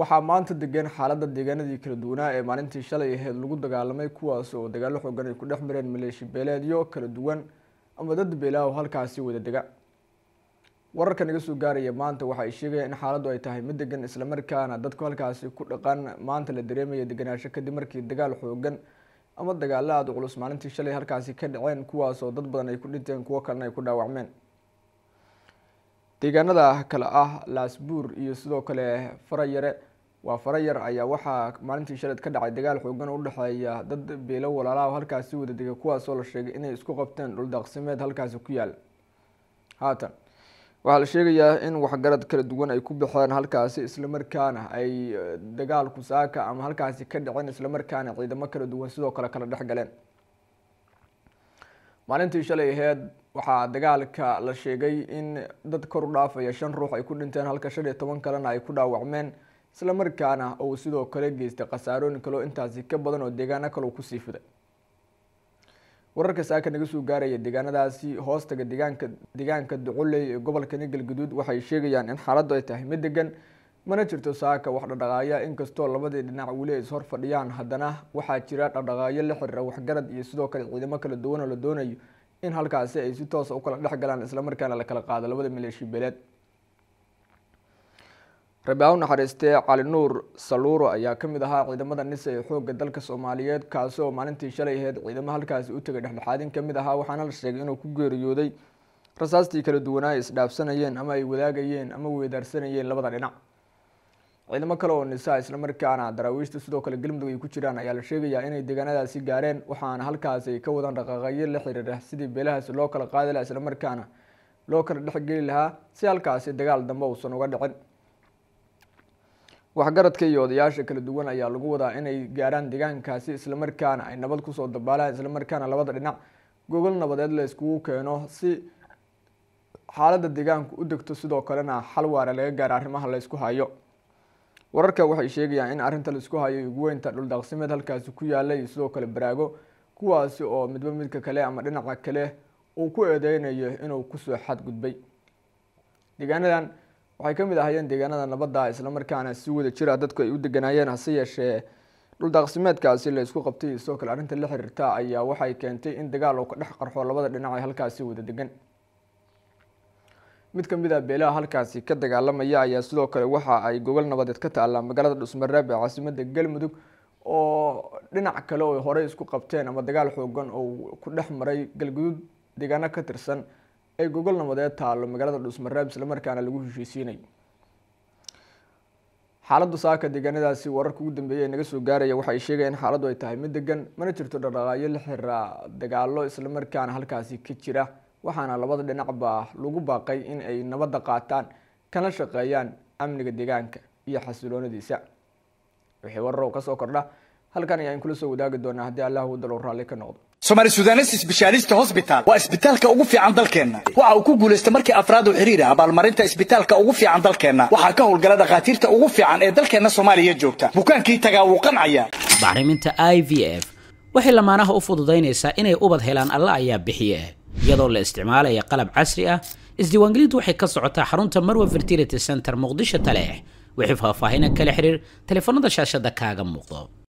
waxaa maanta degan xaalada deegaanadii kala duwanaa ee maalintii shalay aheyd lagu dagaalamay kuwaas oo dagaalo xoogan ay ku dhex mareen maleeshi beeleedyo kala duwan ama dad beelaa oo halkaasi wada dega wararka naga soo gaaraya maanta waxa ay sheegayaan in xaaladdu ay tahay mid degan islamarkaana dadku halkaasi ku dhaqan maanta la dareemaya deganaansho kadib markii dagaal xoogan ama dagaalo aada culus maalintii shalay halkaasi ka dhaceen kuwaas oo dad badan ay ku dhinteen kuwo kalena ay ku dhaawacmeen deegaanada kale ah laasbuur iyo sidoo kale farayare waa farayar ayaa waxaa maalintii shalad ka dhacay dagaal xoogan u dhexeeya dad beelo oo halkaasi wada dega kuwaasoo la sheegay inay isku qabteen dhul daaqsimeed halkaasi ku yaal haatan waxaa la sheegayaa in waxgarad kala duwan ay ku baxeen halkaasi islamarkaana ay eh, dagaalku saaka ama halkaasi ka dhaceen islamarkaana ciidamo kala duwan sidoo kale kala dhex galeen maalintii shalay aheed waxaa dagaalka la sheegay in dad kor u dhaafaya shan ruux ay ku dhinteen halka shan iyo toban kalena ay ku dhaawacmeen islamarkaana uu sidoo kale geystay khasaarooyin kaleo intaasi ka badan oo deegaano kale uu kusii fiday wararka saaka naga soo gaaraya deegaanadaasi hoostaga deegaanka deegaanka duculey ee gobolka nigel guduud waxay sheegayaan in xaaladdu ay tahay mid degan mana jirto saaka wax dhadhaqaaya inkastoo labadii dhinac weli ay ishor fadhiyaan haddana waxaa jira dhadhaqaayo la xiriira waxgarad iyo sidoo kale ciidamo kala duwan oo la doonayo in halkaasi ay si toosa ah ukala dhex galaan islamarkaana la kala qaado labada maleeshi beleed rabi aw cali nuur saluuro ayaa ka mid ahaa ciidamada nise ee xoogga dalka soomaaliyeed kaasi oo maalintii shalay aheyd ciidamo halkaasi u tegay dhexdhexaadin kamid ahaa waxaana la sheegay inuu ku geeriyooday rasaastii kala duwanaa ay isdhaafsanayeen ama ay wadaagayeen ama weydaarsanayeen labada dhinac ciidamo kale oo nisaa isla markaana daraawiishta sidoo kale galmudug ay ku jiraan ayaa la sheegayaa inay deegaanadaasi gaareen waxaana halkaasi ay ka wadan dhaqaaqayo la xiriira sidii beelahaasi loo kala qaadi laha isla markaana loo kala dhexgeli lahaa si halkaasi dagaal dambe uusan uga dhicin waxgaradka iyo odayaasha kala duwan ayaa lagu wadaa inay gaaraan deegaankaasi isla markaana ay nabad kusoo dabaalaan isla markaana labada dhinac gogol nabadeed la iskugu keeno si xaaladda deegaanku u degto sidoo kalena xal waara laga gaaro arrimaha laysku hayo wararka waxay sheegayaan in arrinta laisku hayo ugu weynta dhuldaqsimeed halkaasi ku yaalay iyo sidoo kale baraago kuwaasi oo midba midka kale ama dhinaca kale uu ku eedeynayo inuu kusoo xadgudbay deegaanadan waxay ka mid ahaayeen deegaanada nabadda ah, markaana si wada jira ah dadku ay u deganaayeen hase yeeshee dhuldaqsimeedkaasi la isku qabtay iyo sidoo kale arrinta la xiriirta ayaa waxay keentay in dagaal uu ka dhex qarxo labada dhinacay ee halkaasi wada degan mid ka mid a ah beelaha halkaasi ka dagaalamaya ayaa sidoo kale waxa ay gogol nabadeed ka taallaa magaalada dhusmaraabe caasimada galmudug oo dhinac kale oo horey isku qabteen ama dagaal xoogan oo ku dhex maray galgudud deegaano ka tirsan ay gogol nabadeed taallo magaalada dhusmaraab islamarkaana lagu heshiisiinayo xaaladda saaka deegaanadaasi wararka ugu dambeeyay naga soo gaaraya waxa ay sheegayeen xaaladdu ay tahay mid degan mana jirto dhaqaaqayo la xiraa dagaalo islamarkaana halkaasi ka jira waxaana labada dhinacba lagu baaqay in ay nabadda qaataan kana shaqeeyaan amniga deegaanka iyo xasiloonadiisa wixii warar kasoo kordha halkan ayaa kula soo wadaagi doonaa haddii allah wadalo raalli ka noqdo somaali sudanes isbishaalista hosbitaal waa isbitaalka ugu fiican dalkeenna waxa uu ku guulaystay markii afraad u xiriir ah abaalmarinta isbitaalka ugu fiican dalkeenna waxaa ka howlgala dhakhaatiirta ugu fiican ee dalkeenna soomaaliya joogta bukaankii tagaa wuu qancaya bacriminta i v f waxay lamaanaha u fududaynaysaa inay ubad helaan alla ayaa bixiye iyadoo la isticmaalaya qalab casri ah isdiiwaangelintu waxay ka socotaa xarunta marwa fertility center muqdisho taleex wixii faahfaahin kala xiriir taleefanada shaashada kaaga muuqdo